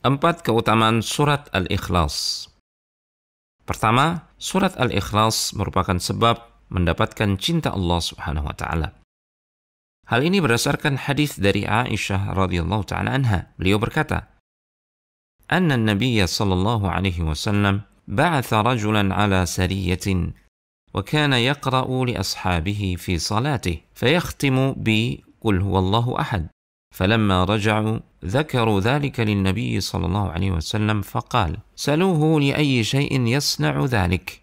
Empat keutamaan surat Al-Ikhlas. Pertama, surat Al-Ikhlas merupakan sebab mendapatkan cinta Allah Subhanahu wa taala. Hal ini berdasarkan hadis dari Aisyah radhiyallahu taala anha. Beliau berkata, "Anna an-nabiy sallallahu alaihi wasallam ba'atha rajulan ala sariyatin wa kana yaqra'u li ashabihi fi salatihi fayakhtimu bi qul huwallahu ahad." فلما رجعوا ذكروا ذلك للنبي صلى الله عليه وسلم فقال سألوه لأي شيء يصنع ذلك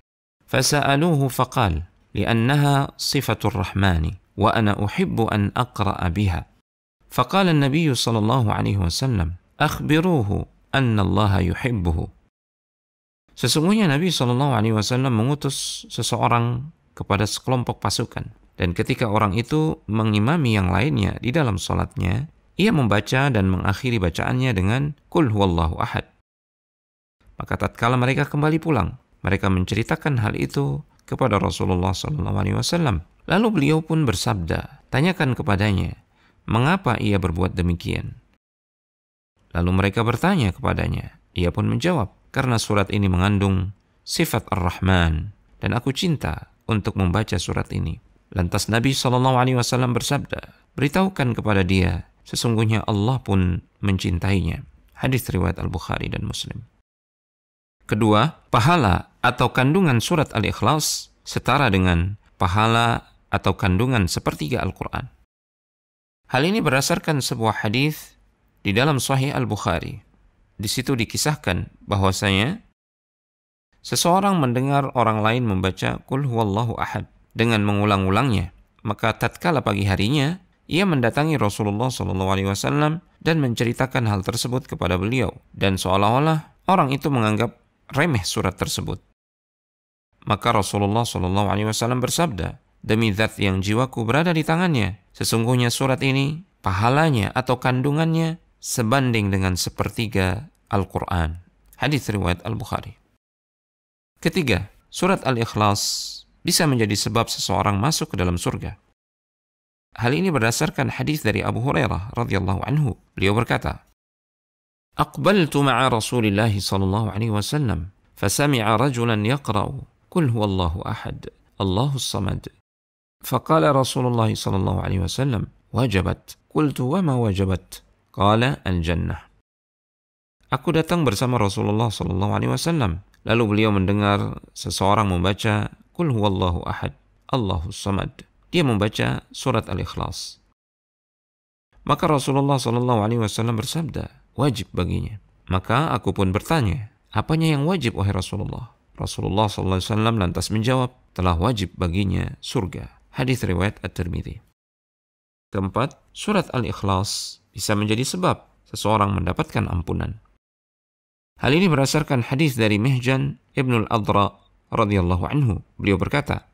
فسألوه فقال لأنها صفة الرحمن وأنا أحب أن أقرأ بها فقال النبي صلى الله عليه وسلم أخبروه أن الله يحبه Sesungguhnya Nabi Shallallahu Alaihi Wasallam mengutus seseorang kepada sekelompok pasukan, dan ketika orang itu mengimami yang lainnya di dalam sholatnya, Ia membaca dan mengakhiri bacaannya dengan Kul huwallahu ahad. Maka tatkala mereka kembali pulang, mereka menceritakan hal itu kepada Rasulullah SAW. Lalu beliau pun bersabda, tanyakan kepadanya, mengapa ia berbuat demikian? Lalu mereka bertanya kepadanya. Ia pun menjawab, karena surat ini mengandung sifat Ar-Rahman dan aku cinta untuk membaca surat ini. Lantas Nabi saw bersabda, beritahukan kepada dia sesungguhnya Allah pun mencintainya. Hadis riwayat Al-Bukhari dan Muslim. Kedua, pahala atau kandungan surat Al-Ikhlas setara dengan pahala atau kandungan sepertiga Al-Quran. Hal ini berdasarkan sebuah hadis di dalam Sahih Al-Bukhari. Di situ dikisahkan bahwasanya seseorang mendengar orang lain membaca Qul huwallahu ahad dengan mengulang-ulangnya, maka tatkala pagi harinya ia mendatangi Rasulullah SAW dan menceritakan hal tersebut kepada beliau, dan seolah-olah orang itu menganggap remeh surat tersebut. Maka Rasulullah SAW bersabda, demi zat yang jiwaku berada di tangannya, sesungguhnya surat ini pahalanya atau kandungannya sebanding dengan sepertiga Al-Quran. Hadis riwayat Al-Bukhari. Ketiga, surat Al-Ikhlas bisa menjadi sebab seseorang masuk ke dalam surga. Hal ini berdasarkan hadis dari Abu Hurairah radhiyallahu anhu. Beliau berkata, "Aqbaltu ma'a Rasulillah sallallahu alaihi wasallam, fasami'a rajulan yaqra'u qul huwallahu ahad, Allahus samad." فقال رسول الله صلى الله عليه وسلم: "Wajabat." Qultu wa ma wajabat? Qala al-jannah. Aku datang bersama Rasulullah sallallahu alaihi wasallam, lalu beliau mendengar seseorang membaca Qul huwallahu ahad, Allahus samad. dia membaca surat Al-Ikhlas. Maka Rasulullah Shallallahu Alaihi Wasallam bersabda, wajib baginya. Maka aku pun bertanya, apanya yang wajib wahai Rasulullah? Rasulullah Shallallahu Alaihi Wasallam lantas menjawab, telah wajib baginya surga. Hadis riwayat At-Tirmidzi. Keempat, surat Al-Ikhlas bisa menjadi sebab seseorang mendapatkan ampunan. Hal ini berdasarkan hadis dari Mihjan Al Adra radhiyallahu anhu. Beliau berkata,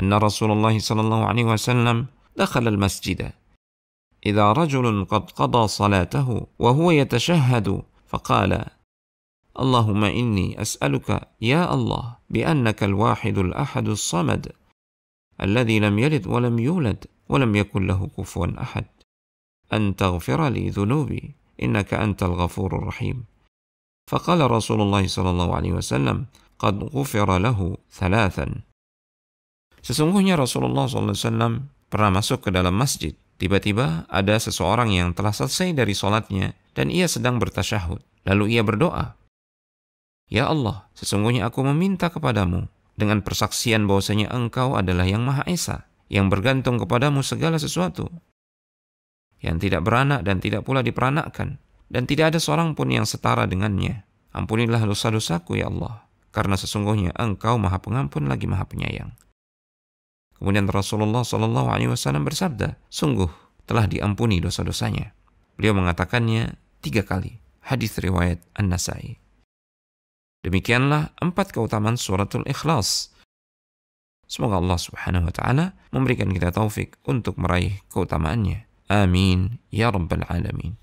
أن رسول الله صلى الله عليه وسلم دخل المسجد إذا رجل قد قضى صلاته وهو يتشهد فقال اللهم إني أسألك يا الله بأنك الواحد الأحد الصمد الذي لم يلد ولم يولد ولم يكن له كفوا أحد أن تغفر لي ذنوبي إنك أنت الغفور الرحيم فقال رسول الله صلى الله عليه وسلم قد غفر له ثلاثا Sesungguhnya Rasulullah SAW pernah masuk ke dalam masjid. Tiba-tiba ada seseorang yang telah selesai dari sholatnya dan ia sedang bertasyahud. Lalu ia berdoa, Ya Allah, sesungguhnya aku meminta kepadamu dengan persaksian bahwasanya engkau adalah yang Maha Esa, yang bergantung kepadamu segala sesuatu, yang tidak beranak dan tidak pula diperanakkan, dan tidak ada seorang pun yang setara dengannya. Ampunilah dosa-dosaku ya Allah, karena sesungguhnya engkau maha pengampun lagi maha penyayang. Kemudian Rasulullah Shallallahu Alaihi Wasallam bersabda, sungguh telah diampuni dosa-dosanya. Beliau mengatakannya tiga kali. Hadis riwayat An-Nasai. Demikianlah empat keutamaan suratul ikhlas. Semoga Allah subhanahu wa ta'ala memberikan kita taufik untuk meraih keutamaannya. Amin. Ya Rabbal Alamin.